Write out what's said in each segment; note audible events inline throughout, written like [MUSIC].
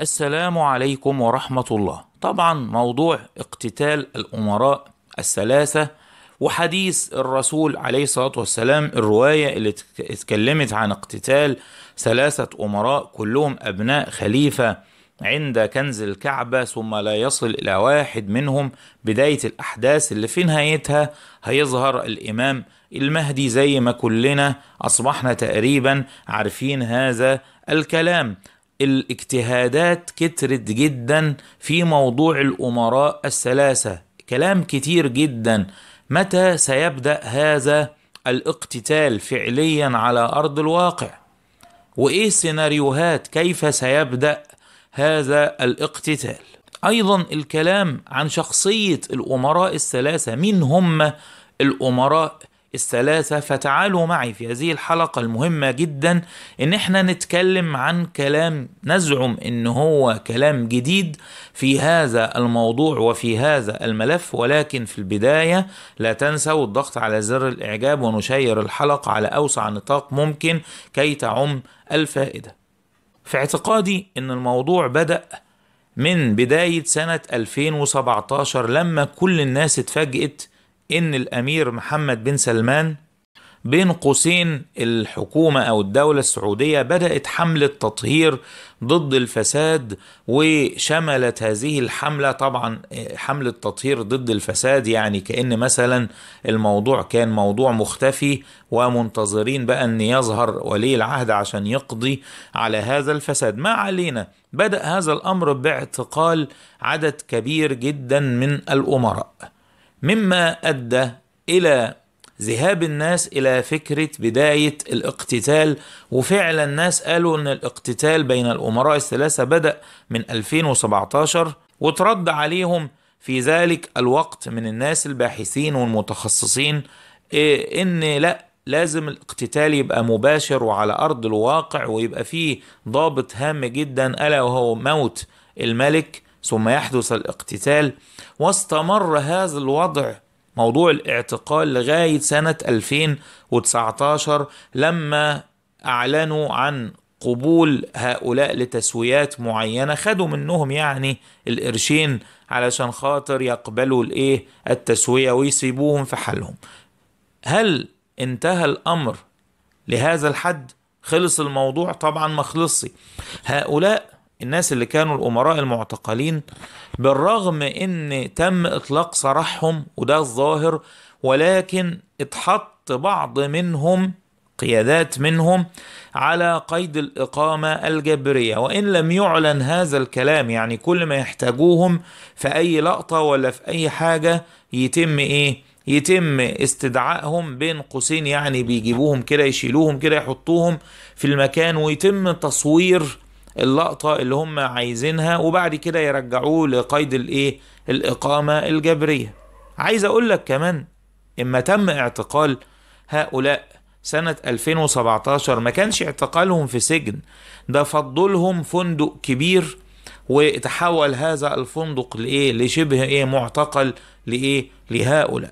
السلام عليكم ورحمة الله طبعا موضوع اقتتال الأمراء الثلاثة وحديث الرسول عليه الصلاة والسلام الرواية اللي اتكلمت عن اقتتال ثلاثة أمراء كلهم أبناء خليفة عند كنز الكعبة ثم لا يصل إلى واحد منهم بداية الأحداث اللي في نهايتها هيظهر الإمام المهدي زي ما كلنا أصبحنا تقريبا عارفين هذا الكلام الاجتهادات كترت جدا في موضوع الامراء الثلاثه كلام كتير جدا متى سيبدا هذا الاقتتال فعليا على ارض الواقع وايه السيناريوهات كيف سيبدا هذا الاقتتال ايضا الكلام عن شخصيه الامراء الثلاثه مين هم الامراء الثلاثة فتعالوا معي في هذه الحلقة المهمة جدا ان احنا نتكلم عن كلام نزعم ان هو كلام جديد في هذا الموضوع وفي هذا الملف ولكن في البداية لا تنسوا الضغط على زر الاعجاب ونشير الحلقة على اوسع نطاق ممكن كي تعم الفائدة في اعتقادي ان الموضوع بدأ من بداية سنة 2017 لما كل الناس اتفاجئت ان الامير محمد بن سلمان بين قوسين الحكومة أو الدولة السعودية بدأت حملة تطهير ضد الفساد وشملت هذه الحملة طبعا حملة تطهير ضد الفساد يعني كأن مثلا الموضوع كان موضوع مختفي ومنتظرين بقى أن يظهر ولي العهد عشان يقضي على هذا الفساد ما علينا بدأ هذا الأمر باعتقال عدد كبير جدا من الأمراء مما ادى الى ذهاب الناس الى فكره بدايه الاقتتال وفعلا الناس قالوا ان الاقتتال بين الامراء الثلاثه بدا من 2017 وترد عليهم في ذلك الوقت من الناس الباحثين والمتخصصين إيه ان لا لازم الاقتتال يبقى مباشر وعلى ارض الواقع ويبقى فيه ضابط هام جدا الا وهو موت الملك ثم يحدث الاقتتال واستمر هذا الوضع موضوع الاعتقال لغاية سنة 2019 لما أعلنوا عن قبول هؤلاء لتسويات معينة خدوا منهم يعني القرشين علشان خاطر يقبلوا الايه التسوية ويسيبوهم في حالهم هل انتهى الأمر لهذا الحد خلص الموضوع طبعا ما هؤلاء الناس اللي كانوا الأمراء المعتقلين بالرغم إن تم إطلاق سراحهم وده الظاهر ولكن اتحط بعض منهم قيادات منهم على قيد الإقامة الجبرية وإن لم يعلن هذا الكلام يعني كل ما يحتاجوهم في أي لقطة ولا في أي حاجة يتم إيه يتم استدعائهم بين قوسين يعني بيجيبوهم كده يشيلوهم كده يحطوهم في المكان ويتم تصوير اللقطة اللي هم عايزينها وبعد كده يرجعوه لقيد الايه الإقامة الجبرية عايز أقول لك كمان إما تم اعتقال هؤلاء سنة 2017 ما كانش اعتقالهم في سجن ده فضلهم فندق كبير وتحول هذا الفندق لإيه لشبه إيه معتقل لإيه لهؤلاء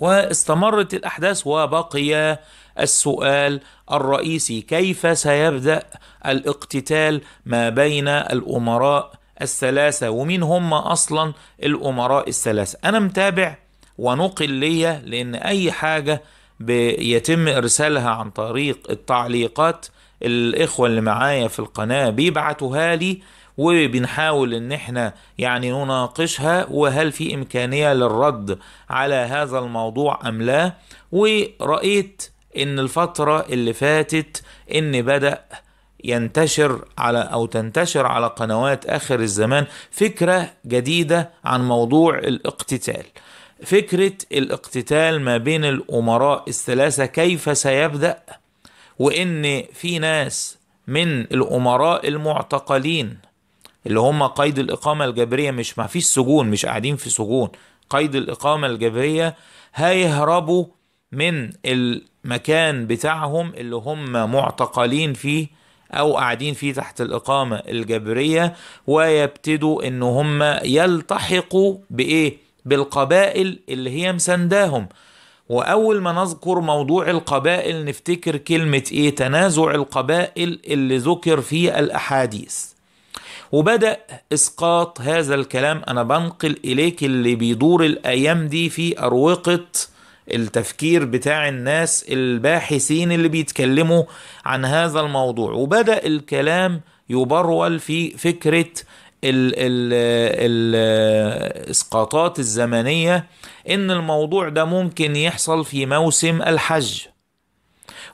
واستمرت الأحداث وبقي السؤال الرئيسي كيف سيبدأ الاقتتال ما بين الأمراء الثلاثة ومين هم أصلا الأمراء الثلاثة أنا متابع ونقل ليا لأن أي حاجة بيتم إرسالها عن طريق التعليقات الإخوة اللي معايا في القناة بيبعتوها لي وبنحاول ان احنا يعني نناقشها وهل في امكانيه للرد على هذا الموضوع ام لا ورأيت ان الفتره اللي فاتت ان بدا ينتشر على او تنتشر على قنوات اخر الزمان فكره جديده عن موضوع الاقتتال فكره الاقتتال ما بين الامراء الثلاثه كيف سيبدا وان في ناس من الامراء المعتقلين اللي هم قيد الاقامه الجبريه مش ما فيش سجون مش قاعدين في سجون قيد الاقامه الجبريه هيهربوا من المكان بتاعهم اللي هم معتقلين فيه او قاعدين فيه تحت الاقامه الجبريه ويبتدوا ان هم يلتحقوا بايه بالقبائل اللي هي مسنداهم واول ما نذكر موضوع القبائل نفتكر كلمه ايه تنازع القبائل اللي ذكر في الاحاديث وبدا اسقاط هذا الكلام انا بنقل اليك اللي بيدور الايام دي في اروقه التفكير بتاع الناس الباحثين اللي بيتكلموا عن هذا الموضوع وبدا الكلام يبرول في فكره الـ الـ الاسقاطات الزمنيه ان الموضوع ده ممكن يحصل في موسم الحج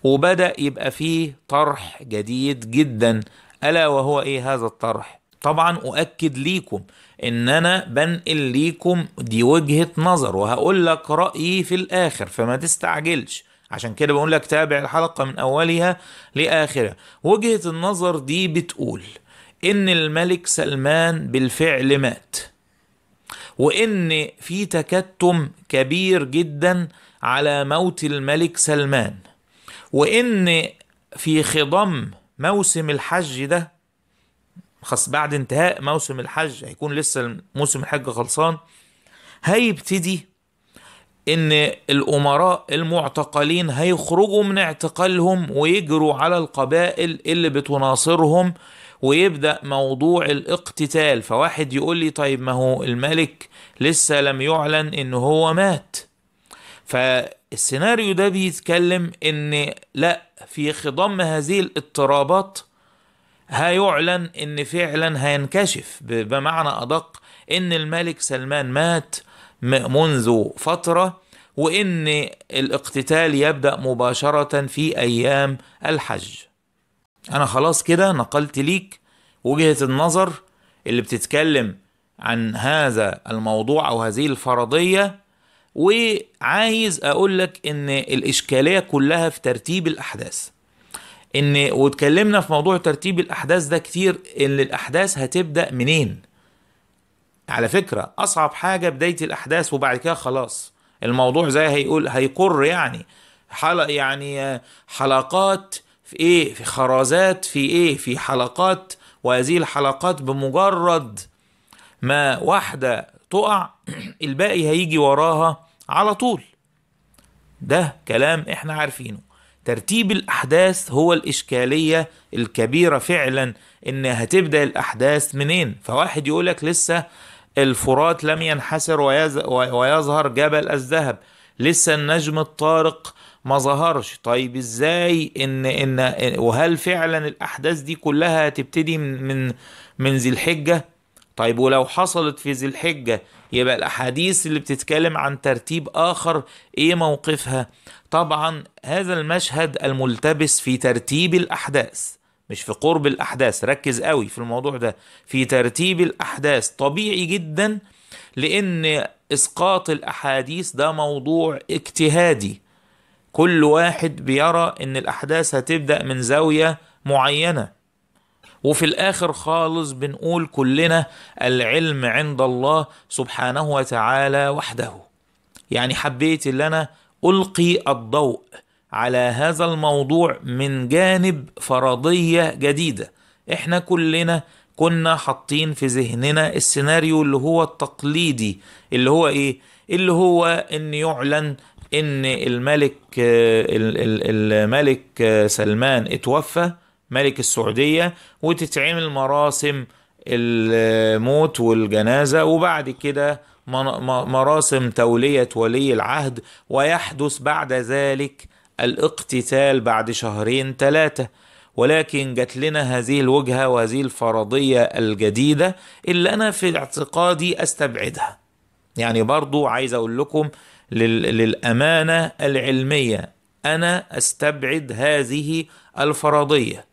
وبدا يبقى فيه طرح جديد جدا الا وهو ايه هذا الطرح طبعا اؤكد ليكم ان انا بنقل ليكم دي وجهه نظر وهقول لك رايي في الاخر فما تستعجلش عشان كده بقول لك تابع الحلقه من اولها لاخرها وجهه النظر دي بتقول ان الملك سلمان بالفعل مات وان في تكتم كبير جدا على موت الملك سلمان وان في خضم موسم الحج ده خاص بعد انتهاء موسم الحج هيكون لسه موسم الحج خلصان هيبتدي ان الامراء المعتقلين هيخرجوا من اعتقالهم ويجروا على القبائل اللي بتناصرهم ويبدا موضوع الاقتتال فواحد يقول لي طيب ما هو الملك لسه لم يعلن ان هو مات فالسيناريو ده بيتكلم ان لا في خضم هذه الاضطرابات هيعلن ان فعلا هينكشف بمعنى ادق ان الملك سلمان مات منذ فتره وان الاقتتال يبدا مباشره في ايام الحج انا خلاص كده نقلت ليك وجهه النظر اللي بتتكلم عن هذا الموضوع او هذه الفرضيه وعايز اقول لك ان الاشكاليه كلها في ترتيب الاحداث ان واتكلمنا في موضوع ترتيب الاحداث ده كتير ان الاحداث هتبدا منين على فكره اصعب حاجه بدايه الاحداث وبعد كده خلاص الموضوع زي هيقول هيقر يعني حلق يعني حلقات في ايه في خرازات في ايه في حلقات وهذه الحلقات بمجرد ما واحده تقع [CLEARS THROAT] الباقي هيجي وراها على طول ده كلام احنا عارفينه ترتيب الأحداث هو الإشكالية الكبيرة فعلا إن هتبدأ الأحداث منين فواحد يقولك لسه الفرات لم ينحسر ويظهر جبل الذهب لسه النجم الطارق ما ظهرش طيب ازاي ان ان وهل فعلا الاحداث دي كلها هتبتدي من من ذي الحجه طيب ولو حصلت في ذي الحجه يبقى الاحاديث اللي بتتكلم عن ترتيب اخر ايه موقفها طبعا هذا المشهد الملتبس في ترتيب الأحداث مش في قرب الأحداث ركز قوي في الموضوع ده في ترتيب الأحداث طبيعي جدا لأن إسقاط الأحاديث ده موضوع اجتهادي كل واحد بيرى إن الأحداث هتبدأ من زاوية معينة وفي الاخر خالص بنقول كلنا العلم عند الله سبحانه وتعالى وحده يعني حبيت اللي انا القي الضوء على هذا الموضوع من جانب فرضيه جديده احنا كلنا كنا حاطين في ذهننا السيناريو اللي هو التقليدي اللي هو ايه اللي هو ان يعلن ان الملك الملك سلمان اتوفى ملك السعوديه وتتعمل مراسم الموت والجنازه وبعد كده مراسم توليه ولي العهد ويحدث بعد ذلك الاقتتال بعد شهرين ثلاثه ولكن جات لنا هذه الوجهه وهذه الفرضيه الجديده اللي انا في اعتقادي استبعدها يعني برضو عايز اقول لكم للامانه العلميه انا استبعد هذه الفرضيه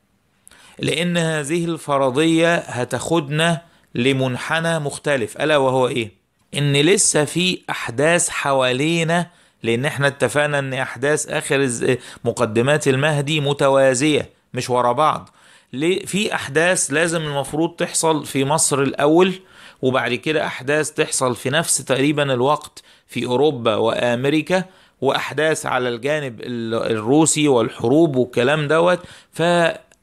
لأن هذه الفرضية هتاخدنا لمنحنى مختلف ألا وهو إيه؟ إن لسه في أحداث حوالينا لأن إحنا اتفقنا إن أحداث آخر مقدمات المهدي متوازية مش ورا بعض في أحداث لازم المفروض تحصل في مصر الأول وبعد كده أحداث تحصل في نفس تقريبا الوقت في أوروبا وأمريكا وأحداث على الجانب الروسي والحروب والكلام دوت ف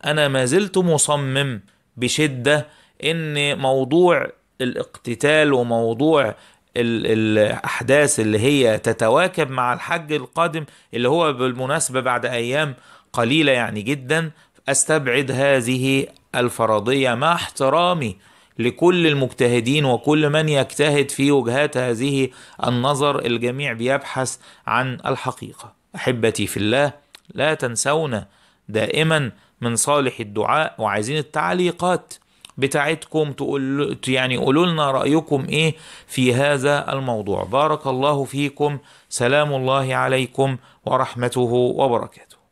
انا ما زلت مصمم بشده ان موضوع الاقتتال وموضوع الاحداث اللي هي تتواكب مع الحج القادم اللي هو بالمناسبه بعد ايام قليله يعني جدا استبعد هذه الفرضيه مع احترامي لكل المجتهدين وكل من يجتهد في وجهات هذه النظر الجميع بيبحث عن الحقيقه احبتي في الله لا تنسونا دائما من صالح الدعاء وعايزين التعليقات بتاعتكم تقول يعني قولوا لنا رايكم ايه في هذا الموضوع بارك الله فيكم سلام الله عليكم ورحمته وبركاته